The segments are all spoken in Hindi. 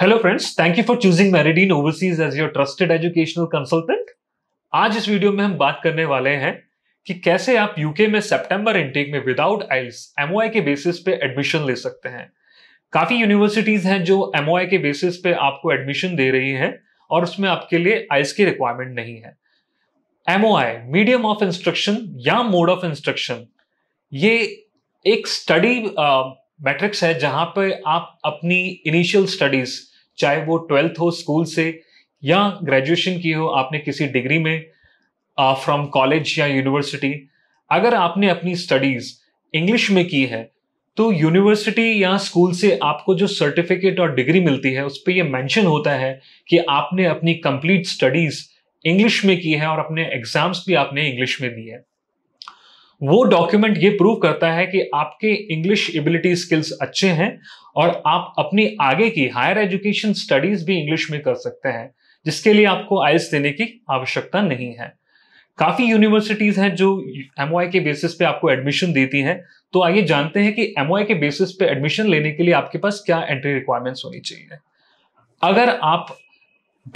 hello friends thank you for choosing Meridean overseas as your trusted educational consultant आज इस वीडियो में हम बात करने वाले हैं कि कैसे आप यूके में सितंबर इनटेक में विदाउट आइल्स एम के बेसिस पे एडमिशन ले सकते हैं काफी यूनिवर्सिटीज हैं जो एम के बेसिस पे आपको एडमिशन दे रही हैं और उसमें आपके लिए आइल्स की रिक्वायरमेंट नहीं है एम मीडियम ऑफ इंस्ट्रक्शन या मोड ऑफ इंस्ट्रक्शन ये एक स्टडी मैट्रिक्स uh, है जहां पर आप अपनी इनिशियल स्टडीज चाहे वो ट्वेल्थ हो स्कूल से या ग्रेजुएशन की हो आपने किसी डिग्री में फ्रॉम कॉलेज या यूनिवर्सिटी अगर आपने अपनी स्टडीज इंग्लिश में की है तो यूनिवर्सिटी या स्कूल से आपको जो सर्टिफिकेट और डिग्री मिलती है उस पर यह मैंशन होता है कि आपने अपनी कंप्लीट स्टडीज इंग्लिश में की है और अपने एग्जाम्स भी आपने इंग्लिश में दी है वो डॉक्यूमेंट ये प्रूव करता है कि आपके इंग्लिश एबिलिटी स्किल्स अच्छे हैं और आप अपनी आगे की हायर एजुकेशन स्टडीज भी इंग्लिश में कर सकते हैं जिसके लिए आपको आयस देने की आवश्यकता नहीं है काफी यूनिवर्सिटीज हैं जो एम के बेसिस पे आपको एडमिशन देती हैं तो आइए जानते हैं कि एम के बेसिस पे एडमिशन लेने के लिए आपके पास क्या एंट्री रिक्वायरमेंट्स होनी चाहिए अगर आप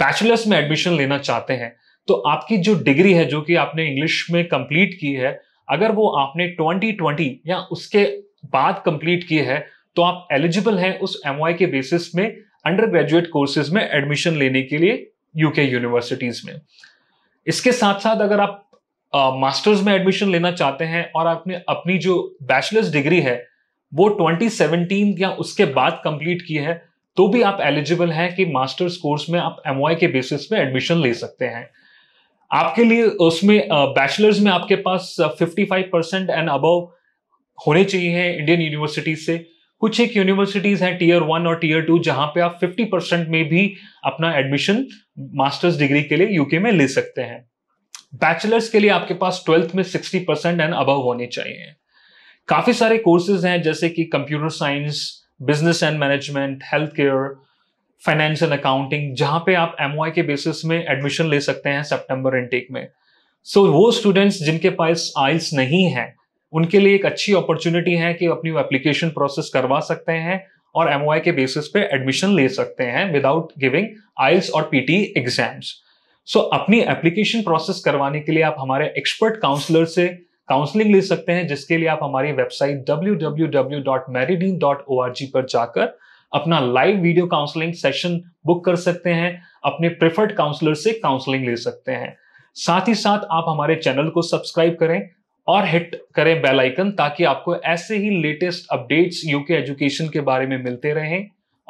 बैचलर्स में एडमिशन लेना चाहते हैं तो आपकी जो डिग्री है जो कि आपने इंग्लिश में कंप्लीट की है अगर वो आपने 2020 या उसके बाद कंप्लीट किए है तो आप एलिजिबल हैं उस एम के बेसिस में अंडर ग्रेजुएट कोर्सेज में एडमिशन लेने के लिए यूके यूनिवर्सिटीज में इसके साथ साथ अगर आप मास्टर्स uh, में एडमिशन लेना चाहते हैं और आपने अपनी जो बैचलर्स डिग्री है वो 2017 या उसके बाद कंप्लीट की है तो भी आप एलिजिबल हैं कि मास्टर्स कोर्स में आप एम के बेसिस में एडमिशन ले सकते हैं आपके लिए उसमें बैचलर्स में आपके पास 55 परसेंट एंड अबव होने चाहिए इंडियन यूनिवर्सिटीज से कुछ एक यूनिवर्सिटीज हैं टीयर वन और टीयर टू जहां पे आप 50 परसेंट में भी अपना एडमिशन मास्टर्स डिग्री के लिए यूके में ले सकते हैं बैचलर्स के लिए आपके पास ट्वेल्थ में 60 परसेंट एंड अबव होने चाहिए काफी सारे कोर्सेज हैं जैसे कि computer science business and management health care finance and accounting जहां पे आप एम के बेसिस में एडमिशन ले सकते हैं सेप्टेम्बर इनटेक में सो so, वो स्टूडेंट्स जिनके पास आइल्स नहीं है उनके लिए एक अच्छी अपॉर्चुनिटी है कि अपनी एप्लीकेशन प्रोसेस करवा सकते हैं और एम के बेसिस पे एडमिशन ले सकते हैं विदाउट गिविंग आइल्स और पीटी एग्जाम्स सो अपनी एप्लीकेशन प्रोसेस करवाने के लिए आप हमारे एक्सपर्ट काउंसलर से काउंसलिंग ले सकते हैं जिसके लिए आप हमारी वेबसाइट डब्ल्यू पर जाकर अपना live video counselling session book कर सकते हैं अपने प्रेफर्ड काउंसलर से काउंसलिंग ले सकते हैं साथ ही साथ आप हमारे चैनल को सब्सक्राइब करें और हिट करें बेल आइकन ताकि आपको ऐसे ही लेटेस्ट अपडेट्स यूके एजुकेशन के बारे में मिलते रहें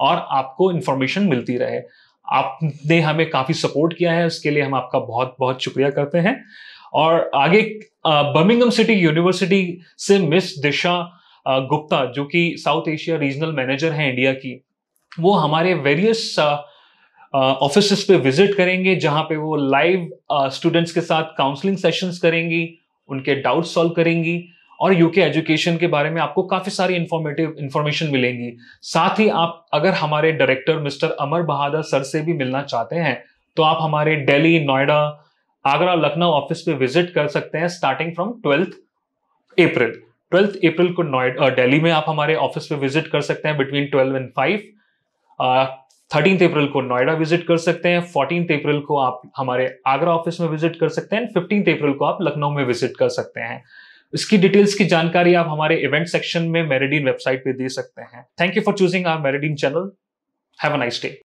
और आपको इंफॉर्मेशन मिलती रहे आपने हमें काफी सपोर्ट किया है उसके लिए हम आपका बहुत बहुत शुक्रिया करते हैं और आगे बर्मिंगम सिटी यूनिवर्सिटी से मिस दिशा गुप्ता जो कि साउथ एशिया रीजनल मैनेजर हैं इंडिया की वो हमारे वेरियस ऑफिस पे विजिट करेंगे जहाँ पे वो लाइव स्टूडेंट्स के साथ काउंसलिंग सेशंस करेंगी उनके डाउट सॉल्व करेंगी और यूके एजुकेशन के बारे में आपको काफी सारी इंफॉर्मेटिव इंफॉर्मेशन मिलेंगी साथ ही आप अगर हमारे director Mister Amar Bahadur sir से भी मिलना चाहते हैं तो आप हमारे दिल्ली नोएडा आगरा लखनऊ ऑफिस पे विजिट कर सकते हैं starting from twelfth April twelfth April को नोएडा दिल्ली में आप हमारे ऑफिस पे विजिट कर सकते हैं between twelve and five thirteen April को नोएडा विजिट कर सकते हैं फोर्टीन अप्रैल को आप हमारे आगरा ऑफिस में विजिट कर सकते हैं फिफ्टीन अप्रैल को आप लखनऊ में विजिट कर सकते हैं इसकी डिटेल्स की जानकारी आप हमारे इवेंट सेक्शन में मेरेडीन वेबसाइट पे दे सकते हैं thank you for choosing our Meridean channel have a nice day